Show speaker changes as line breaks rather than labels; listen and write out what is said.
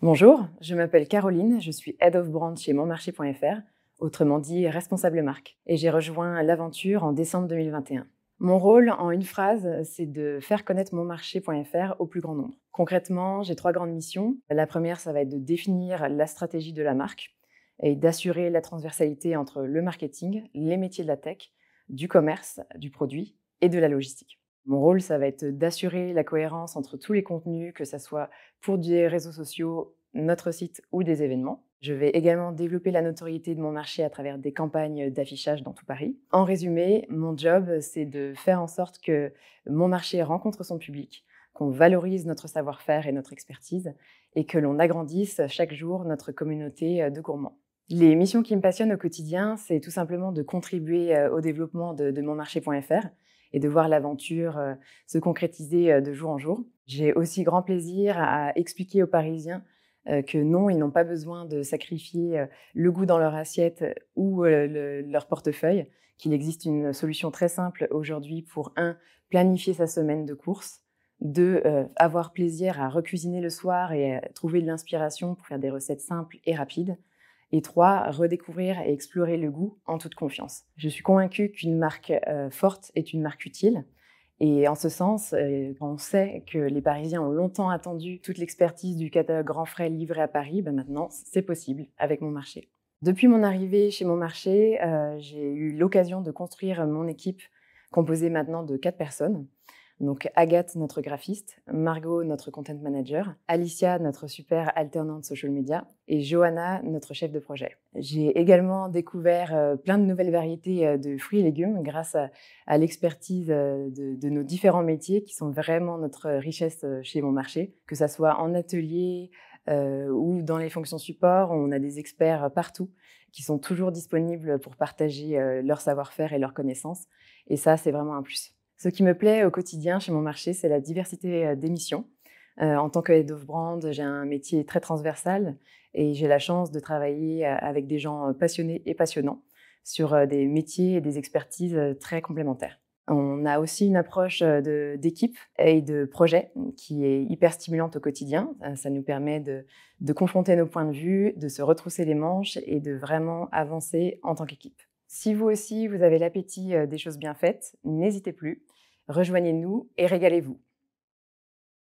Bonjour, je m'appelle Caroline, je suis Head of Brand chez monmarché.fr, autrement dit responsable marque, et j'ai rejoint l'aventure en décembre 2021. Mon rôle, en une phrase, c'est de faire connaître monmarché.fr au plus grand nombre. Concrètement, j'ai trois grandes missions. La première, ça va être de définir la stratégie de la marque et d'assurer la transversalité entre le marketing, les métiers de la tech, du commerce, du produit et de la logistique. Mon rôle, ça va être d'assurer la cohérence entre tous les contenus, que ce soit pour des réseaux sociaux, notre site ou des événements. Je vais également développer la notoriété de mon marché à travers des campagnes d'affichage dans tout Paris. En résumé, mon job, c'est de faire en sorte que mon marché rencontre son public, qu'on valorise notre savoir-faire et notre expertise, et que l'on agrandisse chaque jour notre communauté euh, de gourmands. Les missions qui me passionnent au quotidien, c'est tout simplement de contribuer euh, au développement de, de monmarché.fr, et de voir l'aventure euh, se concrétiser euh, de jour en jour. J'ai aussi grand plaisir à expliquer aux Parisiens euh, que non, ils n'ont pas besoin de sacrifier le goût dans leur assiette ou leur portefeuille, qu'il existe une solution très simple aujourd'hui pour un, planifier sa semaine de course, 2. avoir plaisir à recuisiner le soir et trouver de l'inspiration pour faire des recettes simples et rapides, et trois, redécouvrir et explorer le goût en toute confiance. Je suis convaincue qu'une marque euh, forte est une marque utile. Et en ce sens, euh, on sait que les Parisiens ont longtemps attendu toute l'expertise du catalogue Grand Frais livré à Paris. Ben maintenant, c'est possible avec mon marché. Depuis mon arrivée chez mon marché, euh, j'ai eu l'occasion de construire mon équipe composée maintenant de quatre personnes. Donc Agathe, notre graphiste, Margot, notre content manager, Alicia, notre super alternante social media, et Johanna, notre chef de projet. J'ai également découvert euh, plein de nouvelles variétés euh, de fruits et légumes grâce à, l'expertise euh, de, nos différents métiers qui sont vraiment notre richesse chez Mon Marché, que ça soit en atelier ou dans les fonctions support, on a des experts partout qui sont toujours disponibles pour partager leur savoir-faire et leurs connaissances. Et ça, c'est vraiment un plus. Ce qui me plaît au quotidien chez mon marché, c'est la diversité euh, des missions. Euh, en tant que head of brand, j'ai un métier très transversal et j'ai la chance de travailler euh, avec des gens passionnés et passionnants sur des métiers et des expertises très complémentaires. On a aussi une approche d'équipe et de projet qui est hyper stimulante au quotidien. Ça nous permet de confronter nos points de vue, de se retrousser les manches et de vraiment avancer en tant qu'équipe. Si vous aussi, vous avez l'appétit euh, des choses bien faites, n'hésitez plus, rejoignez-nous et régalez-vous.